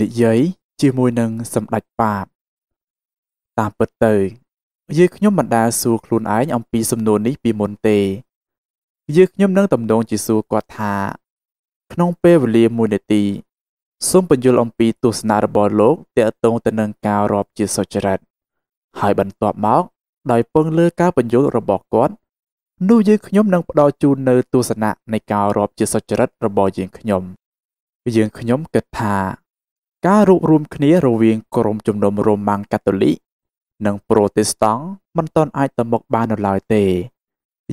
និយាយជាមួយនឹងសម្ដេចប៉ាប តាមពិតទៅយាយខ្ញុំមិនដែលសួរខ្លួនឯងអំពីសំណួរនេះពីមុនទេយាយខ្ញុំនឹងតំដងជាសួរគាត់ថា ក្នុងពេលវេលា1នាទីសូមបញ្យល់អំពីទស្សនៈរបស់លោក ទាក់ទងទៅនឹងការរាប់ជាសុចរិតហើយបន្ទាប់មកដោយពឹងលើការបញ្យល់របស់គាត់នោះយើងខ្ញុំនឹងផ្ដល់ជូននៅទស្សនៈនៃការរាប់ជាសុចរិតរបស់យើងខ្ញុំយើងខ្ញុំគិតថាការរួបរวมគ្នារវាងក្រុមជំនុំរ៉ូម៉ាំងកាតូលិក និងប្រូតេស្តង់មិនទាន់អាចទៅមុខបាននៅឡើយទេ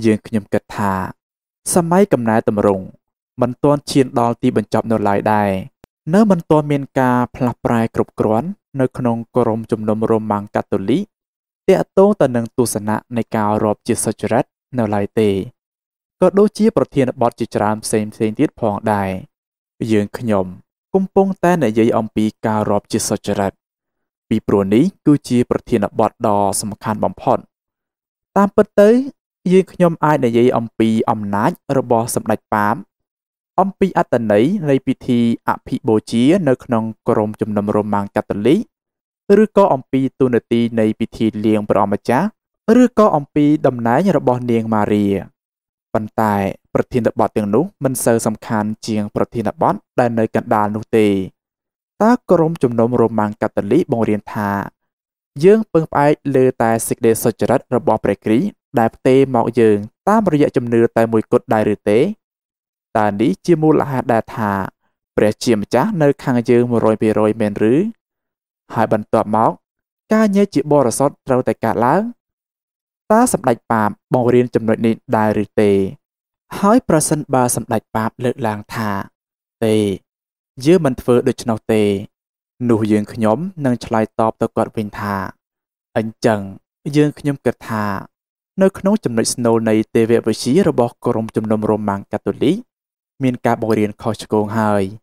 យើងខ្ញុំគិតថា សម័យកំណែតម្រង់មិនទាន់ឈានដល់ទីបញ្ចប់នៅឡើយដែរនៅមិនទាន់មានការផ្លាស់ប្រែគ្រប់គ្រាន់នៅក្នុងក្រុមជំនុំរ៉ូម៉ាំងកាតូលិកតាក់ទងទៅនឹងទស្សនៈនៃការរាប់ជាសុចរិតនៅឡើយទេក៏ដូចជាប្រធានបទជាច្រើនផ្សេងផ្សេងទៀតផងដែរយើងខ្ញុំកំពុងតែនិយាយអំពីការរាប់ជាសុចរិត ពីព្រោះនេះគឺជាប្រធានបទដ៏សំខាន់បំផុត តាមពិតទៅយើងខ្ញុំអាចនិយាយអំពីអំណាចរបស់សម្ដេចប៉ាបអំពីអត្តន័យនៃពិធីអភិបូជា នៅក្នុងក្រមជំនុំរ៉ូម៉ាំងកាតូលិកឬក៏អំពីទូនាទីនៃពិធីលៀងព្រះអម្ចាស់ឬក៏អំពីតំណែងរបស់នាងម៉ារីប៉ុន្តែប្រធានបទទាំងនោះមិនសូវសំខាន់ជាងប្រធានបទដែលនៅកណ្ដាលនោះទេតើក្រុមជំនុំរ៉ូម៉ាំងកាតូលិកបង្រៀនថាយើងពឹងផ្អែកលើតែសេចក្តីសុចរិតរបស់ព្រះគ្រីស្ទដែលផ្ទេរមកយើងតាមរយៈជំនឿតែមួយគត់ដែរឬទេតើនេះជាមូលហេតុដែលថា ព្រះជាម្ចាស់នៅខាងយើង100%មែនឬហើយបន្ទាប់មកការញើជាបរិសុទ្ធត្រូវតែកើតឡើងតើសម្ដេចបាបបង្រៀនចំណុចនេះដែរឬទេហើយប្រសិនបើសម្ដេចបាបលើកឡើងថាទេ យើងមិនធ្វើដូច្នោះទេ នោះយើងខ្ញុំនឹងឆ្លើយតបទៅគាត់វិញថាអញ្ចឹង យើងខ្ញុំគិតថា នៅ ក្នុងចំណុចស្នូលនៃទេវវិជ្ជារបស់ក្រុមជំនុំរ៉ូម៉ាំងកាតូលិកមានការបង្រៀនខុសឆ្គងហើយ។